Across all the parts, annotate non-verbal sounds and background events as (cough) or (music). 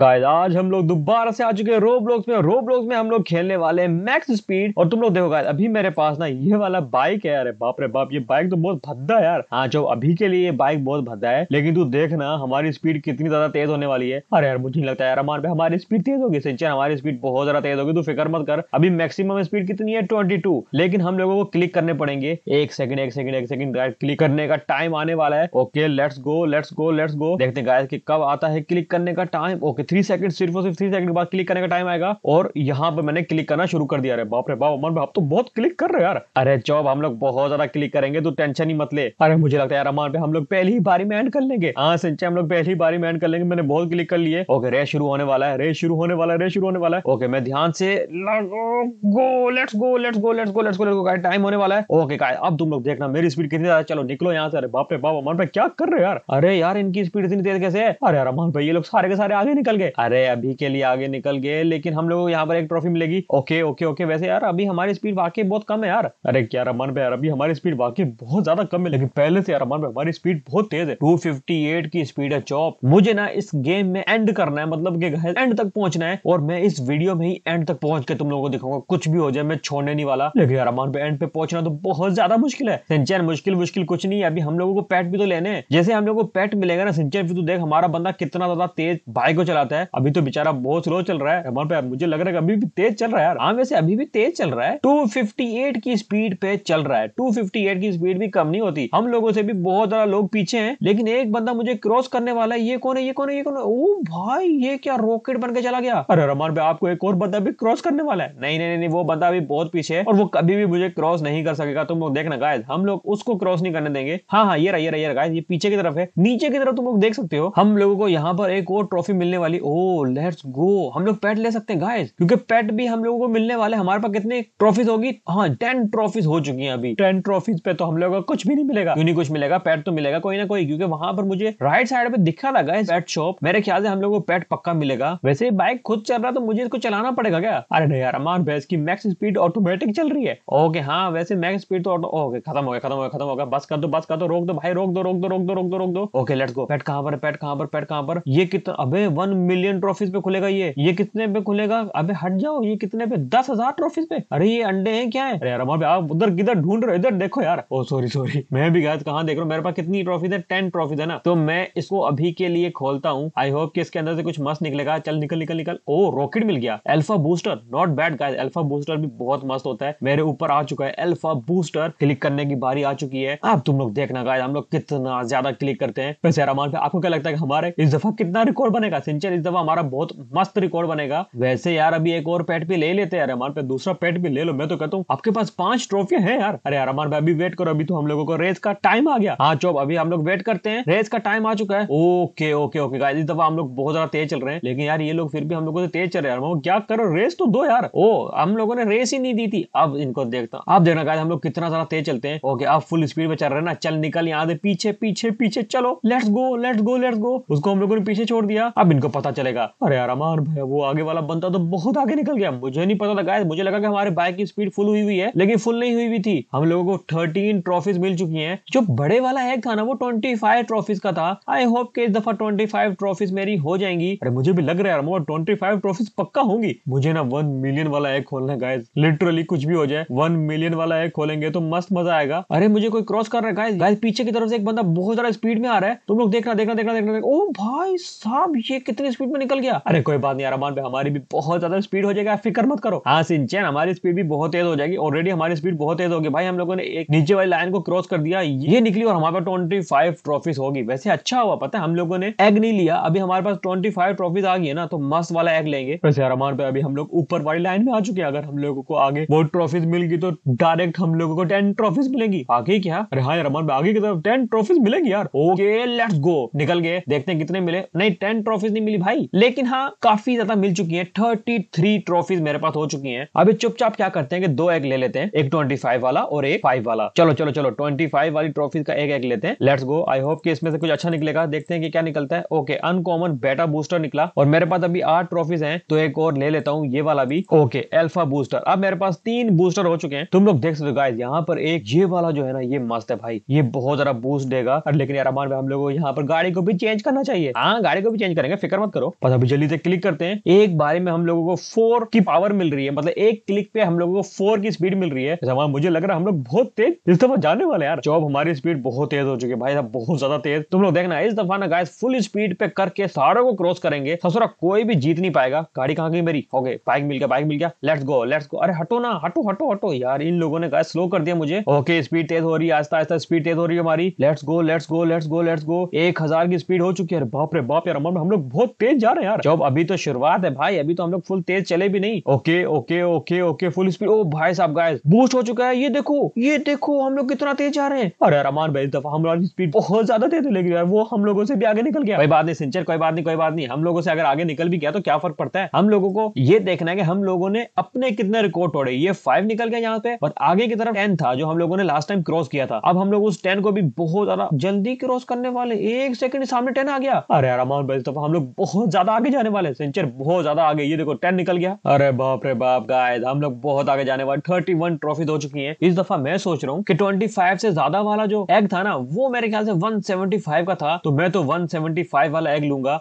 guys आज हम लोग दोबारा से आ चुके हैं रोब्लॉक्स में रोब्लॉक्स में हम लोग खेलने वाले हैं मैक्स स्पीड और तुम लोग देखो गाइस अभी मेरे पास ना ये वाला बाइक है अरे बाप रे बाप ये बाइक तो बहुत भद्दा है यार हाँ जो अभी के लिए ये बाइक बहुत भद्दा है लेकिन तू देखना हमारी स्पीड कितनी ज्यादा तेज होने वाली है अरे यार मुझे नहीं लगता यार हमारे हमारी स्पीड तेज होगी सिंचन हमारी स्पीड बहुत ज्यादा तेज होगी तू फिक्र मत कर अभी मैक्सिमम स्पीड कितनी है ट्वेंटी लेकिन हम लोगों को क्लिक करने पड़ेंगे एक सेकंड एक सेकंड एक सेकंड क्लिक करने का टाइम आने वाला है okay let's go let's go let's go देखते हैं कब आता है क्लिक करने का टाइम ओके कि थ्री सेकंड सिर्फ और सिर्फ थ्री सेकंड के बाद क्लिक करने का टाइम आएगा और यहाँ पे मैंने क्लिक करना शुरू कर दिया अरे बाप रे बाप अमन आप तो बहुत क्लिक कर रहे हो यार अरे चौब हम लोग बहुत ज्यादा क्लिक करेंगे तो टेंशन ही मत ले अरे मुझे लगता है यार अमन पे हम लोग पहली ही बारी में एंड कर लेंगे हाँ सिंचा हम लोग पहली बारी में एंड कर लेंगे मैंने बहुत क्लिक कर लिए ओके रे शुरू होने वाला है रे शुरू होने वाला है रे शुरू होने वाला है ओके मैं ध्यान से go let's go let's go let's go let's go time होने वाला है ओके का अब तुम लोग देखना मेरी स्पीड कितनी ज्यादा चलो निकलो यहाँ से अरे बाप रे बाप अमन भाई क्या कर रहे हो यार अरे यार इनकी स्पीड इतनी तेज कैसे है अरे यार अमन भाई ये लोग सारे के सारे आगे निकल निकल गए अरे अभी के लिए आगे निकल गए लेकिन हम लोग यहाँ पर एक ट्रॉफी मिलेगी ओके ओके ओके वैसे यार अभी हमारी स्पीड वाकई बहुत कम है यार अरे क्या रमन भाई यार अभी हमारी स्पीड वाकई बहुत ज्यादा कम है लेकिन पहले से यार रमन भाई हमारी स्पीड बहुत तेज है 258 की स्पीड है चौप मुझे ना इस गेम में एंड करना है मतलब कि एंड तक पहुंचना है और मैं इस वीडियो में ही एंड तक पहुंच के तुम लोगों को दिखाऊंगा कुछ भी हो जाए मैं छोड़ने नहीं वाला लेकिन यार रमन भाई एंड पे पहुंचना तो बहुत ज्यादा मुश्किल है सिंचन मुश्किल मुश्किल कुछ नहीं है अभी हम लोगों को पैट भी तो लेने जैसे हम लोग को पैट मिलेगा ना सिंचन फिर तो देख हमारा बंदा कितना ज्यादा तेज बाइक को चलाता है अभी तो बेचारा बहुत स्लो चल रहा है पे मुझे लग रहा है अभी भी तेज चल रहा है हाँ वैसे अभी भी तेज चल रहा है टू की स्पीड पे चल रहा है टू की स्पीड भी कम नहीं होती हम लोगों से भी बहुत ज्यादा लोग पीछे है लेकिन एक बंदा मुझे क्रॉस करने वाला है ये कौन है ये कौन है ये कौन है ओ भाई ये क्या रॉकेट बन के चला गया अरे रमान पे आपको एक और बंदा भी क्रॉस करने वाला है नहीं नहीं नहीं वो बंदा अभी बहुत पीछे है और वो कभी भी मुझे क्रॉस नहीं कर सकेगा तुम लोग देखना गायद हम लोग उसको क्रॉस नहीं करने देंगे हाँ हाँ ये रहा ये रहा ये पीछे की तरफ है नीचे की तरफ तुम लोग देख सकते हो हम लोगों को यहाँ पर एक और ट्रॉफी मिलने वाली ओ लेट्स गो हम लोग पेट ले सकते हैं गाइस क्योंकि पेट भी हम लोगों को मिलने वाले हमारे पास कितने ट्रॉफीज होगी हाँ टेन ट्रॉफीज हो चुकी है अभी टेन ट्रॉफीज पे तो हम लोगों का कुछ भी नहीं मिलेगा क्यों नहीं कुछ मिलेगा पेट तो मिलेगा कोई ना कोई क्योंकि वहां पर मुझे राइट साइड पे दिखा था गाइस पेट शॉप मेरे ख्याल से हम लोग को पेट पक्का मिलेगा वैसे बाइक खुद चल रहा तो मुझे इसको चलाना पड़ेगा क्या अरे नहीं यार अमान भैंस की मैक्स स्पीड ऑटोमेटिक चल रही है ओके हाँ वैसे मैक्स स्पीड तो ओके खत्म हो गया खत्म हो गया खत्म हो गया बस कर दो बस कर दो रोक दो भाई रोक दो रोक दो रोक दो रोक दो रोक दो ओके लेट्स गो पेट कहां पर पेट कहां पर पेट कहां पर ये कितना अबे वन मिलियन ट्रॉफीज पे खुलेगा ये ये कितने पे खुलेगा अबे हट जाओ ये कितने पे दस हजार ट्रॉफीज पे अरे ये अंडे हैं क्या है अरे यार हमारे आप उधर किधर ढूंढ रहे हो इधर देखो यार ओ सॉरी सॉरी (laughs) मैं भी गया कहा देख रहा हूँ मेरे पास कितनी ट्रॉफी है टेन ट्रॉफी है ना तो मैं इसको अभी के लिए खोलता हूँ आई होप की इसके अंदर से कुछ मस्त निकलेगा चल निकल निकल निकल ओ रॉकेट मिल गया alpha booster not bad guy alpha booster भी बहुत मस्त होता है मेरे ऊपर आ चुका है एल्फा बूस्टर क्लिक करने की बारी आ चुकी है अब तुम लोग देखना गाय हम लोग कितना ज्यादा क्लिक करते हैं वैसे पे आपको क्या लगता है हमारे इस दफा कितना रिकॉर्ड बनेगा वेंचर इस दफा हमारा बहुत मस्त रिकॉर्ड बनेगा वैसे यार अभी एक और पेट भी ले लेते हैं अरमान पे दूसरा पेट भी ले लो मैं तो कहता हूँ आपके पास पांच ट्रॉफियां है यार अरे अरमान भाई अभी वेट करो अभी तो हम लोगों को रेस का टाइम आ गया हाँ चौब अभी हम लोग वेट करते हैं रेस का टाइम आ चुका है ओके ओके ओके गाइस इस दफा हम लोग बहुत ज्यादा तेज चल रहे हैं लेकिन यार ये लोग फिर भी हम लोगों से तेज चल रहे हैं क्या करो रेस तो दो यार ओ हम लोगों ने रेस ही नहीं दी थी अब इनको देखता हूँ आप देखना हम लोग कितना ज्यादा तेज चलते हैं ओके आप फुल स्पीड में चल रहे ना चल निकल यहाँ से पीछे पीछे पीछे चलो let's go let's go let's go उसको हम लोगों ने पीछे छोड़ दिया अब इनको पता चलेगा अरे यार अमान भाई वो आगे वाला बनता तो बहुत आगे निकल गया मुझे नहीं पता था गाय मुझे लगा कि हमारे बाइक की स्पीड फुल हुई हुई है लेकिन फुल नहीं हुई हुई थी हम लोगों को थर्टीन ट्रॉफीज मिल चुकी है जो बड़े वाला है था ना वो ट्वेंटी फाइव ट्रॉफीज का था आई होप के इस दफा ट्वेंटी फाइव ट्रॉफीज मेरी हो जाएंगी अरे मुझे भी लग रहा है यार ट्वेंटी फाइव ट्रॉफीज पक्का होंगी मुझे ना वन मिलियन वाला एग खोलना है गाइज लिटरली कुछ भी हो जाए वन मिलियन वाला एग खोलेंगे तो मस्त मजा आएगा अरे मुझे कोई क्रॉस कर रहा है गाइज पीछे की तरफ से एक बंदा बहुत ज्यादा स्पीड में आ रहा है तुम लोग देखना देखना देखना देखना ओ भाई साहब ये कितने इतनी स्पीड में निकल गया अरे कोई बात नहीं अरमान भाई हमारी भी बहुत ज्यादा स्पीड हो जाएगा फिक्र मत करो हाँ सिंचन हमारी स्पीड भी बहुत तेज हो जाएगी ऑलरेडी हमारी स्पीड बहुत तेज होगी भाई हम लोगों ने एक नीचे वाली लाइन को क्रॉस कर दिया ये निकली और हमारे पास ट्वेंटी फाइव ट्रॉफीज होगी वैसे अच्छा हुआ पता है हम लोगों ने एग नहीं लिया अभी हमारे पास ट्वेंटी फाइव ट्रॉफीज आ गई है ना तो मस्त वाला एग लेंगे वैसे अरमान भाई अभी हम लोग ऊपर वाली लाइन में आ चुके हैं अगर हम लोगों को आगे वो ट्रॉफीज मिल गई तो डायरेक्ट हम लोगों को टेन ट्रॉफीज मिलेगी आगे क्या अरे हाँ अरमान भाई आगे की तरफ टेन ट्रॉफीज मिलेगी यार ओके लेट्स गो निकल गए देखते हैं कितने मिले नहीं टेन ट्रॉफीज नहीं मिली मिली भाई लेकिन हाँ काफी ज्यादा मिल चुकी है थर्टी थ्री ट्रॉफीज मेरे पास हो चुकी है अभी चुपचाप क्या करते हैं कि दो एग ले लेते हैं एक ट्वेंटी फाइव वाला और एक फाइव वाला चलो चलो चलो ट्वेंटी फाइव वाली ट्रॉफी का एक एग लेते हैं लेट्स गो आई होप कि इसमें से कुछ अच्छा निकलेगा देखते हैं कि क्या निकलता है ओके अनकॉमन बेटा बूस्टर निकला और मेरे पास अभी आठ ट्रॉफीज है तो एक और ले लेता हूँ ये वाला भी ओके एल्फा बूस्टर अब मेरे पास तीन बूस्टर हो चुके हैं तुम लोग देख सकते हो गाइस यहाँ पर एक ये वाला जो है ना ये मस्त है भाई ये बहुत ज्यादा बूस्ट देगा लेकिन यार हम लोग यहाँ पर गाड़ी को भी चेंज करना चाहिए हाँ गाड़ी को भी चेंज करेंगे फिक्र मत करो बस अभी जल्दी से क्लिक करते हैं एक बारे में हम लोगों को फोर की पावर मिल रही है मतलब एक क्लिक पे हम लोगों को फोर की स्पीड मिल रही है जमा मुझे लग रहा है हम लोग बहुत तेज इस दफा जाने वाले यार जॉब हमारी स्पीड बहुत तेज हो चुकी है भाई साहब बहुत ज्यादा तेज तुम लोग देखना इस दफा ना गाय फुल स्पीड पे करके सारों को क्रॉस करेंगे ससुरा कोई भी जीत नहीं पाएगा गाड़ी कहाँ गई मेरी ओके बाइक मिल गया बाइक मिल गया लेट्स गो लेट्स गो अरे हटो ना हटो हटो हटो यार इन लोगों ने गाय स्लो कर दिया मुझे ओके स्पीड तेज हो रही है आस्ता आस्ता स्पीड तेज हो रही है हमारी let's go let's go let's go let's go एक हजार की स्पीड हो चुकी है बाप रे बाप यार हम लोग बहुत बहुत तेज जा रहे हैं यार जॉब अभी तो शुरुआत है भाई अभी तो हम लोग फुल तेज चले भी नहीं okay okay okay okay full speed oh भाई साहब गाइस बूस्ट हो चुका है ये देखो ये देखो हम लोग कितना तेज जा रहे हैं अरे रमान भाई इस दफा हम लोग स्पीड बहुत ज्यादा तेज है लेकिन यार वो हम लोगों से भी आगे निकल गया कोई बात नहीं सिंचर कोई बात नहीं कोई बात नहीं हम लोगों से अगर आगे निकल भी गया तो क्या फर्क पड़ता है हम लोगों को ये देखना है कि हम लोगों ने अपने कितने रिकॉर्ड तोड़े ये फाइव निकल गया यहाँ पे और आगे की तरफ टेन था जो हम लोगों ने लास्ट टाइम क्रॉस किया था अब हम लोग उस टेन को भी बहुत ज्यादा जल्दी क्रॉस करने वाले एक सेकंड सामने टेन आ गया अरे यार अमान भाई दफा हम लोग बहुत ज्यादा आगे जाने वाले सेंचर बहुत ज्यादा आगे ये देखो टेन निकल गया अरे बाप रे बाप गाय हम लोग बहुत आगे जाने वाले थर्टी वन ट्रॉफी हो चुकी है इस दफा मैं सोच रहा हूँ की ट्वेंटी फाइव से ज्यादा वाला जो एग था ना वो मेरे ख्याल से वन सेवेंटी फाइव का था तो मैं तो वन सेवेंटी फाइव वाला एग लूंगा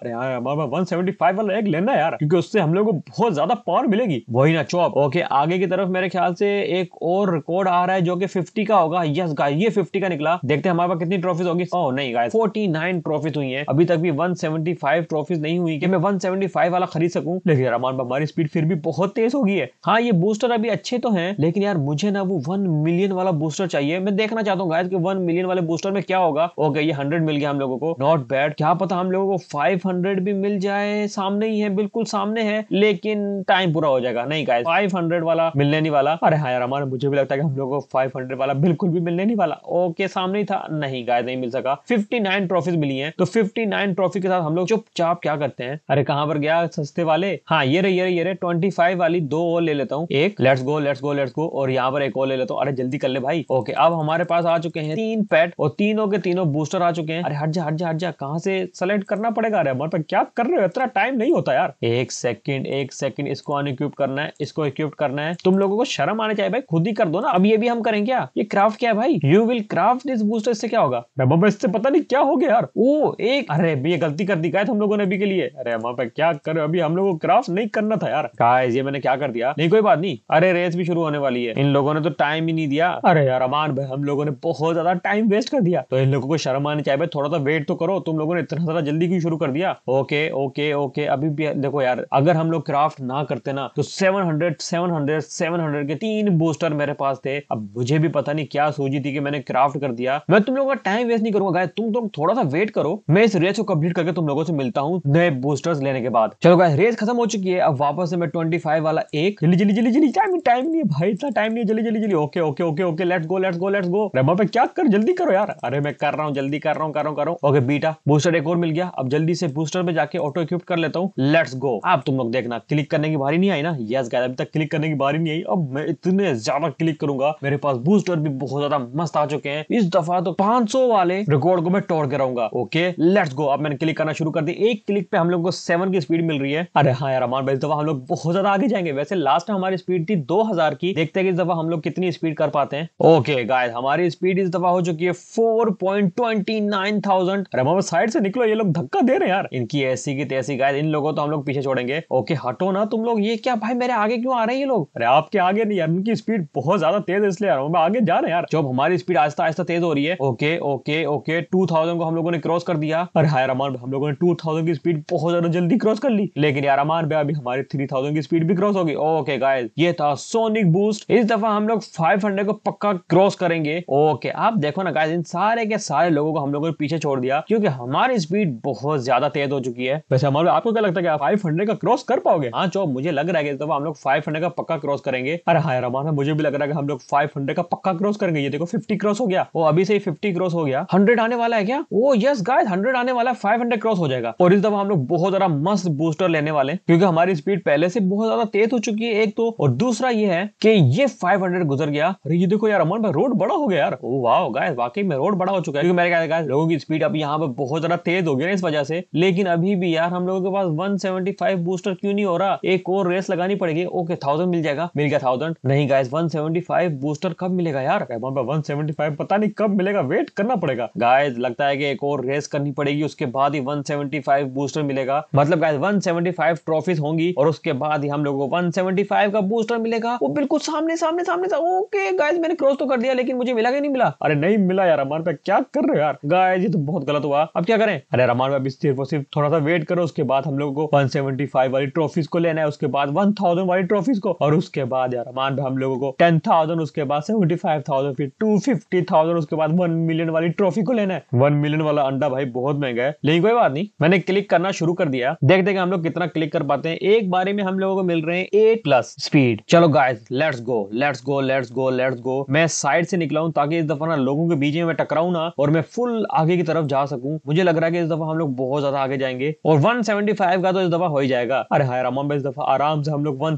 वन सेवेंटी फाइव वाला एग लेना यार क्योंकि उससे हम लोग को बहुत ज्यादा पावर मिलेगी वही ना चौप ओके आगे की तरफ मेरे ख्याल से एक और रिकॉर्ड आ रहा है जो कि फिफ्टी का होगा यस गाय ये फिफ्टी का निकला देखते हैं हमारे पास कितनी ट्रॉफीज होगी ओ oh, नहीं फोर्टी नाइन ट्रॉफीज हुई है अभी तक भी वन सेवेंटी फाइव ट्रॉफीज नहीं हुई कि मैं 175 वाला खरीद सकूं लेकिन यार अमान हमारी स्पीड फिर भी बहुत तेज होगी है हाँ ये बूस्टर अभी अच्छे तो हैं लेकिन यार मुझे ना वो वन मिलियन वाला बूस्टर चाहिए मैं देखना चाहता हूँ गायद कि वन मिलियन वाले बूस्टर में क्या होगा ओके ये हंड्रेड मिल गया हम लोगों को नॉट बैड क्या पता हम लोगों को फाइव भी मिल जाए सामने ही है बिल्कुल सामने है लेकिन टाइम पूरा हो जाएगा नहीं गायद फाइव वाला मिलने नहीं वाला अरे हाँ यार हमारा मुझे भी लगता है कि हम लोगों को फाइव वाला बिल्कुल भी मिलने नहीं वाला ओके सामने ही था नहीं गायद नहीं मिल सका फिफ्टी नाइन ट्रॉफीज मिली है तो फिफ्टी नाइन ट्रॉफी के साथ हम लोग चुपचाप क्या क्या करते हैं अरे कहां पर गया सस्ते वाले हाँ ये रहे ये रे ये रहे ट्वेंटी फाइव वाली दो और ले लेता हूँ एक let's go let's go let's go और यहाँ पर एक और ले लेता हूँ अरे जल्दी कर ले भाई ओके अब हमारे पास आ चुके हैं तीन पैट और तीनों के तीनों बूस्टर आ चुके हैं अरे हट जा हट जा हट जा कहा से सेलेक्ट करना पड़ेगा अरे हमारे पास क्या कर रहे हो इतना टाइम नहीं होता यार एक सेकंड एक सेकंड इसको अनइक्विप करना है इसको इक्विप करना है तुम लोगों को शर्म आने चाहिए भाई खुद ही कर दो ना अब ये भी हम करें क्या ये क्राफ्ट क्या है भाई you will craft this booster इससे क्या होगा इससे पता नहीं क्या हो गया यार ओ एक अरे ये गलती कर दी गए हम लोगों ने भी के लिए अरे वहां पे क्या कर अभी हम लोग को क्राफ्ट नहीं करना था यार गाइस ये मैंने क्या कर दिया नहीं कोई बात नहीं अरे रेस भी शुरू होने वाली है इन लोगों ने तो टाइम ही नहीं दिया अरे यार अमान भाई हम लोगों ने बहुत ज्यादा टाइम वेस्ट कर दिया तो इन लोगों को शर्म आनी चाहिए थोड़ा सा वेट तो करो तुम लोगों ने इतना ज्यादा जल्दी क्यों शुरू कर दिया ओके ओके ओके अभी भी देखो यार अगर हम लोग क्राफ्ट ना करते ना तो seven hundred seven hundred seven hundred के तीन बूस्टर मेरे पास थे अब मुझे भी पता नहीं क्या सोची थी कि मैंने क्राफ्ट कर दिया मैं तुम लोगों का टाइम वेस्ट नहीं करूंगा तुम लोग थोड़ा सा वेट करो मैं इस रेस को कंप्लीट करके तुम लोगों से मिलता हूँ नए बूस्टर्स लेने के बाद चलो गाइस रेस खत्म हो चुकी है अब वापस से मैं 25 वाला एक जल्दी जल्दी जल्दी जल्दी टाइम टाइम नहीं है भाई इतना टाइम नहीं है जल्दी जल्दी जल्दी okay okay okay okay let's go let's go let's go रेमा पे क्या कर जल्दी करो यार अरे मैं कर रहा हूँ जल्दी कर रहा हूँ कर रहा हूँ ओके बीटा बूस्टर एक और मिल गया अब जल्दी से बूस्टर में जाके ऑटो इक्विप कर लेता हूँ लेट्स गो आप तुम लोग देखना क्लिक करने की बारी नहीं आई ना यस गाइस अभी तक क्लिक करने की बारी नहीं आई अब मैं इतने ज्यादा क्लिक करूंगा मेरे पास बूस्टर भी बहुत ज्यादा मस्त आ चुके हैं इस दफा तो 500 वाले रिकॉर्ड को मैं तोड़ के रहूंगा ओके लेट्स गो अब मैंने क्लिक करना शुरू कर दिया एक क्लिक वीक पे हम लोग को सेवन की स्पीड मिल रही है अरे हाँ यार अमान भाई दफा हम लोग बहुत ज्यादा आगे जाएंगे वैसे लास्ट हमारी स्पीड थी दो हजार की देखते हैं कि इस दफा हम लोग कितनी स्पीड कर पाते हैं ओके गाय हमारी स्पीड इस दफा हो चुकी है four point twenty nine thousand अरे साइड से निकलो ये लोग धक्का दे रहे हैं यार इनकी ऐसी की तैसी गाय इन लोगों तो हम लोग पीछे छोड़ेंगे ओके हटो ना तुम लोग ये क्या भाई मेरे आगे क्यों आ रहे हैं ये लोग अरे आपके आगे नहीं यार इनकी स्पीड बहुत ज्यादा तेज है इसलिए यार आगे जा रहे हैं यार जब हमारी स्पीड आहिस्ता आहिस्ता तेज हो रही है okay okay okay two thousand को हम लोगों ने क्रॉस कर दिया अरे हाय रमान हम लोगों ने टू थाउजेंड की स्पीड स्पीड बहुत ज्यादा जल्दी क्रॉस कर ली लेकिन यार अमान भाई अभी हमारी थ्री थाउजेंड की स्पीड भी क्रॉस होगी ओके गाइस ये था सोनिक बूस्ट इस दफा हम लोग फाइव हंड्रेड को पक्का क्रॉस करेंगे ओके आप देखो ना गाइस इन सारे के सारे लोगों को हम लोगों ने पीछे छोड़ दिया क्योंकि हमारी स्पीड बहुत ज्यादा तेज हो चुकी है वैसे हमारे आपको क्या लगता है फाइव हंड्रेड का क्रॉस कर पाओगे हाँ चो मुझे लग रहा है इस दफा हम लोग फाइव हंड्रेड का पक्का क्रॉस करेंगे अरे हाँ यार अमान मुझे भी लग रहा है हम लोग फाइव हंड्रेड का पक्का क्रॉस करेंगे ये देखो फिफ्टी क्रॉस हो गया वो अभी से फिफ्टी क्रॉस हो गया हंड्रेड आने वाला है क्या ओ यस गाय हंड्रेड आने वाला है फाइव हंड्रेड क्रॉस हो जाएगा और इस दफा हम लोग बहुत ज्यादा मस्त बूस्टर लेने वाले क्योंकि हमारी स्पीड पहले से बहुत ज्यादा तेज हो चुकी है एक तो और दूसरा ये है कि ये 500 गुजर गया अरे ये देखो यार अमन भाई रोड बड़ा हो गया यार ओ वाह गाइस वाकई में रोड बड़ा हो चुका है क्योंकि मेरे क्या ख्याल लोगों की स्पीड अभी यहाँ पे बहुत ज्यादा तेज हो गया ना इस वजह से लेकिन अभी भी यार हम लोगों के पास वन बूस्टर क्यों नहीं हो रहा एक और रेस लगानी पड़ेगी ओके थाउजेंड मिल जाएगा मिल गया थाउजेंड नहीं गाइस वन बूस्टर कब मिलेगा यार अमन भाई वन पता नहीं कब मिलेगा वेट करना पड़ेगा गाइस लगता है कि एक और रेस करनी पड़ेगी उसके बाद ही 175 बूस्टर मिलेगा मतलब गाइस 175 ट्रॉफीज होंगी और उसके बाद ही हम लोगों को 175 का बूस्टर मिलेगा वो बिल्कुल सामने सामने सामने सा, ओके गाइस मैंने क्रॉस तो कर दिया लेकिन मुझे मिला कि नहीं मिला अरे नहीं मिला यार हमारे पे क्या कर रहे हो यार गाइस ये तो बहुत गलत हुआ अब क्या करें अरे रमान अभी सिर्फ और सिर्फ थोड़ा सा वेट करो उसके बाद हम लोगों को 175 वाली ट्रॉफीज को लेना है उसके बाद 1000 वाली ट्रॉफीज को और उसके बाद यार रमान भाई हम लोगों को 10000 उसके बाद 75000 फिर 250000 उसके बाद 1 मिलियन वाली ट्रॉफी को लेना है 1 मिलियन वाला अंडा भाई बहुत महंगा है लेकिन कोई बात नहीं मैंने क्लिक करना शुरू कर दिया देख देख हम लोग कितना क्लिक कर पाते हैं एक बारे में हम लोगों को मिल रहे हैं ए प्लस स्पीड चलो guys let's go let's go let's go let's go मैं साइड से निकला हूँ ताकि इस दफा ना लोगों के बीच में मैं टकराऊ ना और मैं फुल आगे की तरफ जा सकूं मुझे लग रहा है कि इस दफा हम लोग बहुत ज्यादा आगे जाएंगे और वन का तो इस दफा हो ही जाएगा अरे हाई रमान इस दफा आराम से हम लोग वन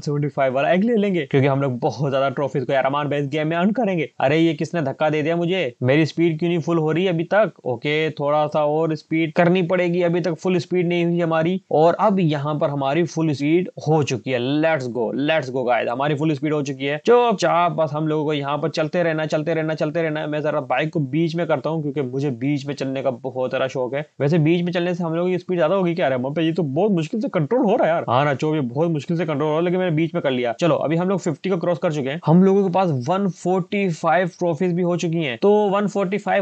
वाला एग ले लेंगे क्योंकि हम लोग बहुत ज्यादा ट्रॉफीज को रमान बेस गेम में अर्न करेंगे अरे ये किसने धक्का दे दिया मुझे मेरी स्पीड क्यों नहीं फुल हो रही अभी तक ओके थोड़ा सा और स्पीड करनी पड़ेगी अभी तक फुल स्पीड भी नहीं हुई हमारी और अब यहाँ पर हमारी फुल स्पीड हो चुकी है लेट्स गो लेट्स गो गाय हमारी फुल स्पीड हो चुकी है जो चाप बस हम लोगों को यहाँ पर चलते रहना चलते रहना चलते रहना मैं जरा बाइक को बीच में करता हूँ क्योंकि मुझे बीच में चलने का बहुत सारा शौक है वैसे बीच में चलने से हम लोगों की स्पीड ज्यादा होगी क्या रहा है ये तो बहुत मुश्किल से कंट्रोल हो रहा है यार हाँ ना चो ये बहुत मुश्किल से कंट्रोल हो रहा है लेकिन मैंने बीच में कर लिया चलो अभी हम लोग फिफ्टी को क्रॉस कर चुके हैं हम लोगों के पास वन ट्रॉफीज भी हो चुकी है तो वन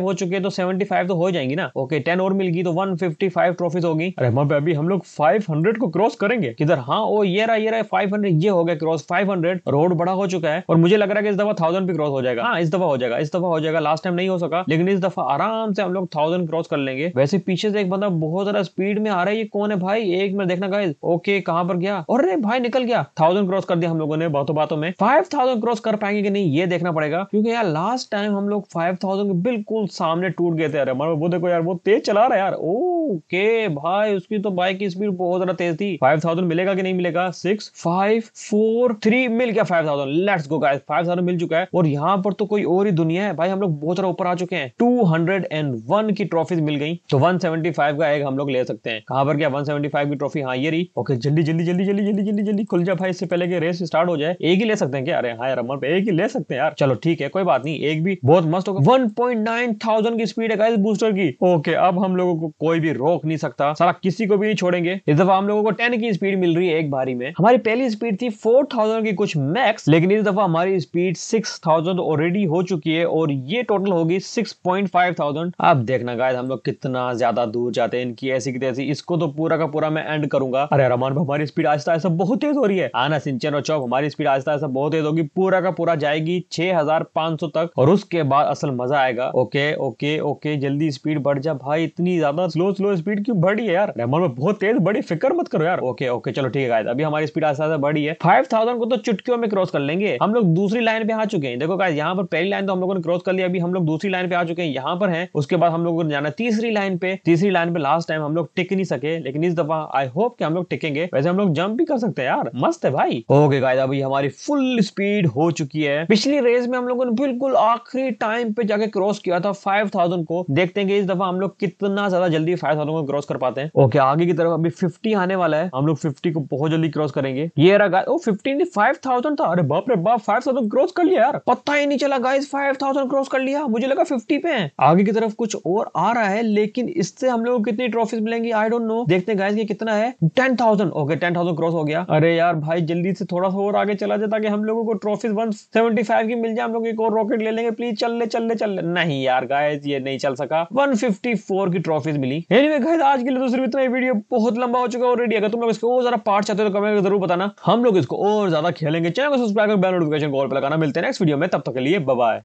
हो चुके हैं तो सेवेंटी तो हो जाएंगी ना ओके टेन और मिलगी तो वन ट्रॉफीज होगी अरे टाइमर पे अभी हम लोग 500 को क्रॉस करेंगे किधर हाँ ओ ये रहा ये रहा 500 ये हो गया क्रॉस 500 रोड बड़ा हो चुका है और मुझे लग रहा है कि इस दफा थाउजेंड भी क्रॉस हो जाएगा हाँ इस दफा हो जाएगा इस दफा हो जाएगा लास्ट टाइम नहीं हो सका लेकिन इस दफा आराम से हम लोग थाउजेंड क्रॉस कर लेंगे वैसे पीछे से एक बंदा बहुत ज्यादा स्पीड में आ रहा है ये कौन है भाई एक मिनट देखना गाइज ओके कहाँ पर गया और अरे भाई निकल गया थाउजेंड क्रॉस कर दिया हम लोगों ने बातों बातों में फाइव थाउजेंड क्रॉस कर पाएंगे कि नहीं ये देखना पड़ेगा क्योंकि यार लास्ट टाइम हम लोग फाइव थाउजेंड बिल्कुल सामने टूट गए थे यार वो देखो यार वो तेज चला रहा है यार ओ ओके भाई उसकी तो बाइक की स्पीड बहुत ज्यादा तेज थी फाइव थाउजेंड मिलेगा कि नहीं मिलेगा सिक्स फाइव फोर थ्री मिल गया five thousand let's go guys five thousand मिल चुका है और यहाँ पर तो कोई और ही दुनिया है भाई हम लोग बहुत ज्यादा ऊपर आ चुके हैं टू हंड्रेड एंड वन की ट्रॉफी मिल गई तो वन सेवेंटी फाइव का एग हम लोग ले सकते हैं कहाँ पर क्या वन सेवेंटी फाइव की ट्रॉफी हाँ ये रही ओके जल्दी जल्दी जल्दी जल्दी जल्दी जल्दी जल्दी खुल जाए भाई इससे पहले के रेस स्टार्ट हो जाए एक ही ले सकते हैं क्या अरे हाँ यार अमर एक ही ले सकते हैं यार चलो ठीक है कोई बात नहीं एक भी बहुत मस्त होगा वन पॉइंट नाइन थाउजेंड की स्पीड है गाइस बूस्टर की ओके अब हम लोगों को कोई भी भी रोक नहीं सकता सारा किसी को भी नहीं छोड़ेंगे इस दफा हम लोगों को टेन की स्पीड मिल रही है एक बारी में हमारी पहली स्पीड थी फोर थाउजेंड की कुछ मैक्स लेकिन इस दफा हमारी स्पीड सिक्स थाउजेंड ऑलरेडी हो चुकी है और ये टोटल होगी सिक्स पॉइंट फाइव थाउजेंड आप देखना गायद हम लोग कितना ज्यादा दूर जाते हैं इनकी ऐसी की तैसी इसको तो पूरा का पूरा मैं एंड करूंगा अरे रमान हमारी स्पीड आज तो ऐसा बहुत तेज हो रही है आना सिंचन और चौक हमारी स्पीड आज तो ऐसा बहुत तेज होगी पूरा का पूरा जाएगी 6500 तक और उसके बाद असल मजा आएगा ओके ओके ओके जल्दी स्पीड बढ़ जा भाई इतनी ज्यादा स्लो स्लो स्पीड क्यों बढ़ी है यार रहमान में बहुत तेज बड़ी फिक्र मत करो यार ओके ओके चलो ठीक है गाइस अभी हमारी स्पीड आस्ते आस्ते बढ़ी है फाइव थाउजेंड को तो चुटकियों में क्रॉस कर लेंगे हम लोग दूसरी लाइन पे आ चुके हैं देखो गाइस यहाँ पर पहली लाइन तो हम लोगों ने क्रॉस कर लिया अभी हम लोग दूसरी लाइन पे आ चुके हैं यहाँ पर है उसके बाद हम लोगों ने जाना तीसरी लाइन पे तीसरी लाइन पे लास्ट टाइम हम लोग टिक नहीं सके लेकिन इस दफा आई होप कि हम लोग टिकेंगे वैसे हम लोग जंप भी कर सकते हैं यार मस्त है भाई ओके गाइस अभी हमारी फुल स्पीड हो चुकी है पिछली रेस में हम लोगों ने बिल्कुल आखिरी टाइम पे जाके क्रॉस किया था फाइव को देखते हैं कि इस दफा हम लोग कितना ज्यादा जल्दी फाइव पचास सालों को क्रॉस कर पाते हैं ओके आगे की तरफ अभी फिफ्टी आने वाला है हम लोग फिफ्टी को बहुत जल्दी क्रॉस करेंगे ये रहा ओ फिफ्टी फाइव थाउजेंड था अरे बाप रे बाप फाइव थाउजेंड क्रॉस कर लिया यार पता ही नहीं चला गाइस फाइव थाउजेंड क्रॉस कर लिया मुझे लगा फिफ्टी पे है आगे की तरफ कुछ और आ रहा है लेकिन इससे हम लोग को कितनी ट्रॉफी मिलेंगी आई डोंट नो देखते गाइस ये कितना है ten thousand okay ten thousand cross हो गया अरे यार भाई जल्दी से थोड़ा सा और आगे चला जाए ताकि हम लोगों को ट्रॉफी वन सेवेंटी फाइव की मिल जाए हम लोग एक और रॉकेट ले लेंगे प्लीज चल ले चल ले चल ले नहीं यार गाइस ये नहीं चल सका वन फिफ्टी फोर की ट्रॉफी मिली एनीवे anyway, आज के लिए तो सिर्फ इतना ही वीडियो बहुत लंबा हो चुका है ऑलरेडी अगर तुम लोग इसको और ज्यादा पार्ट चाहते हो तो कमेंट जरूर बताना हम लोग इसको और ज्यादा खेलेंगे चैनल को सब्सक्राइब कर बेल नोटिफिकेशन कॉल पर लगाना मिलते हैं नेक्स्ट वीडियो में तब तक के लिए बाय